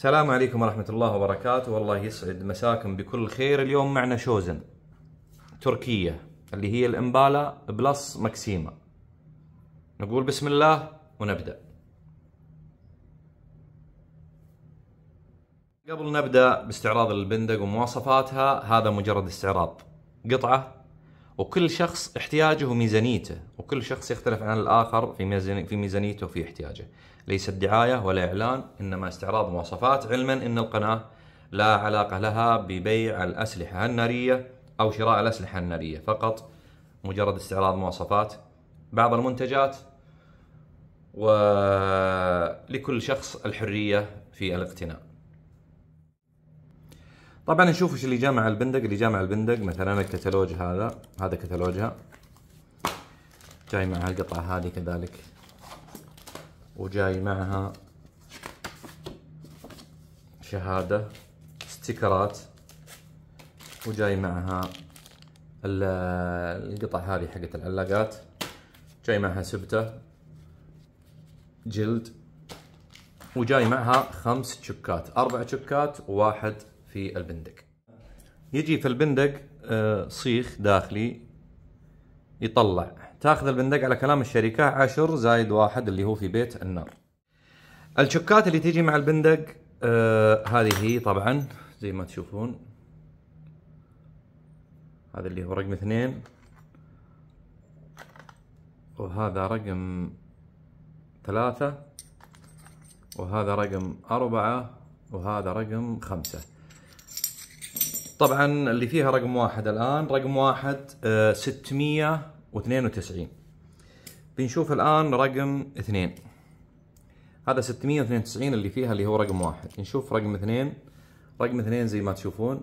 السلام عليكم ورحمة الله وبركاته والله يسعد مساكم بكل خير اليوم معنا شوزن تركية اللي هي الإمبالا بلس مكسيما نقول بسم الله ونبدأ قبل نبدأ باستعراض البندق ومواصفاتها هذا مجرد استعراض قطعة وكل شخص احتياجه وميزانيته وكل شخص يختلف عن الآخر في في ميزانيته وفي احتياجه ليست دعاية ولا إعلان إنما استعراض مواصفات علما أن القناة لا علاقة لها ببيع الأسلحة النارية أو شراء الأسلحة النارية فقط مجرد استعراض مواصفات بعض المنتجات ولكل شخص الحرية في الاقتناء طبعا نشوف ايش اللي جاء مع البندق اللي جاء مع البندق مثلا الكتالوج هذا هذا كتالوجها جاي معها القطعة هذه كذلك وجاي معها شهادة ستيكرات وجاي معها القطع هذه حقت العلاقات جاي معها سبتة جلد وجاي معها خمس شكات اربع شكات وواحد في البندق يجي في البندق آه، صيخ داخلي يطلع تاخذ البندق على كلام الشركة عشر زايد واحد اللي هو في بيت النار الشكات اللي تيجي مع البندق آه، هذه هي طبعا زي ما تشوفون هذا اللي هو رقم اثنين وهذا رقم ثلاثة وهذا رقم أربعة وهذا رقم خمسة طبعا اللي فيها رقم واحد الان رقم واحد 692 آه، بنشوف الان رقم اثنين هذا 692 اللي فيها اللي هو رقم واحد نشوف رقم اثنين رقم اثنين زي ما تشوفون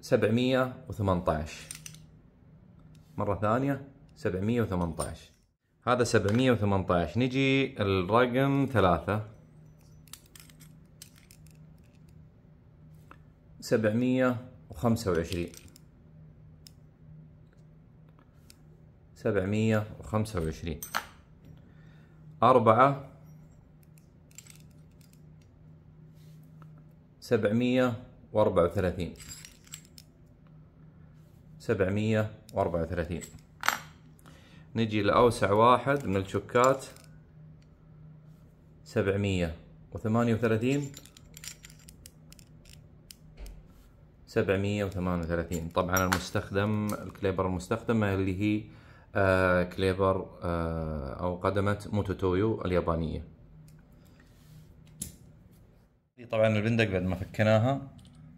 718 مرة ثانية 718 هذا 718 نجي الرقم ثلاثة سبعمية وخمسة وعشرين سبعمية وخمسة وعشرين أربعة سبعمية وأربعة وثلاثين سبعمية وأربعة وثلاثين نجي لأوسع واحد من الشكات سبعمية وثمانية وثلاثين 738 طبعا المستخدم الكليبر المستخدم اللي هي آه كليبر آه او قدمة موتوتويو اليابانية طبعا البندق بعد ما فكناها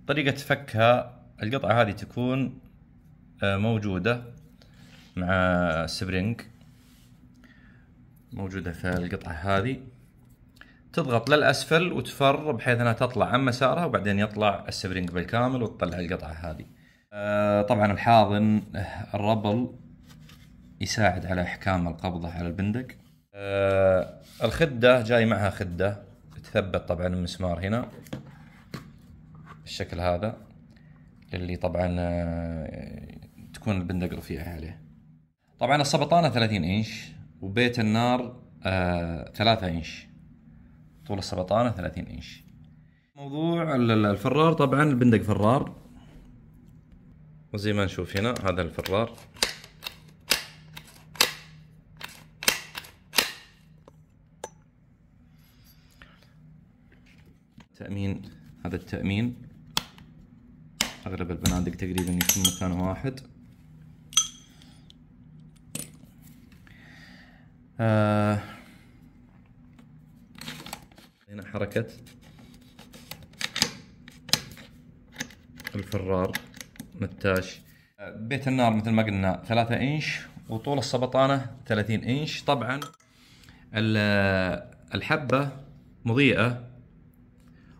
طريقة فكها القطعة هذه تكون آه موجودة مع سبرينج موجودة في القطعة هذه تضغط للاسفل وتفر بحيث انها تطلع عن مسارها وبعدين يطلع السبرينج بالكامل وتطلع القطعه هذه. آه، طبعا الحاضن الربل يساعد على احكام القبضه على البندق. آه، الخده جاي معها خده تثبت طبعا المسمار هنا بالشكل هذا اللي طبعا آه، تكون البندق رفيعه عليه. طبعا السبطانه 30 انش وبيت النار 3 انش. طول السرطانة 30 انش موضوع الفرار طبعا البندق فرار وزي ما نشوف هنا هذا الفرار تأمين هذا التأمين أغلب البنادق تقريبا يكون مكان واحد آه حركة الفرار نتاش بيت النار مثل ما قلنا 3 انش وطول السبطانة 30 انش طبعا الحبة مضيئة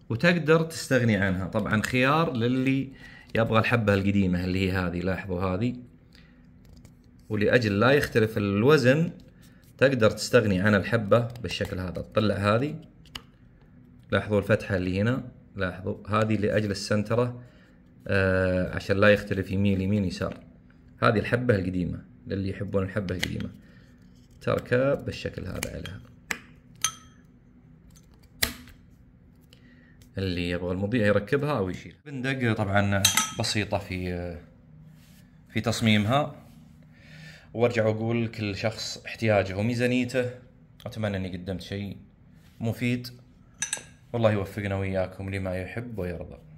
وتقدر تستغني عنها طبعا خيار للي يبغى الحبة القديمة اللي هي هذه لاحظوا هذه ولأجل لا يختلف الوزن تقدر تستغني عن الحبة بالشكل هذا تطلع هذه لاحظوا الفتحة اللي هنا لاحظوا هذه لأجل السنترة آه عشان لا يختلف يمين يمين يسار هذه الحبة القديمة للي يحبون الحبة القديمة تركب بالشكل هذا عليها اللي يبغى المضيع يركبها او يشيلها بندق طبعا بسيطة في آه، في تصميمها وارجع واقول كل شخص احتياجه وميزانيته اتمنى اني قدمت شيء مفيد والله يوفقنا وإياكم لما يحب ويرضى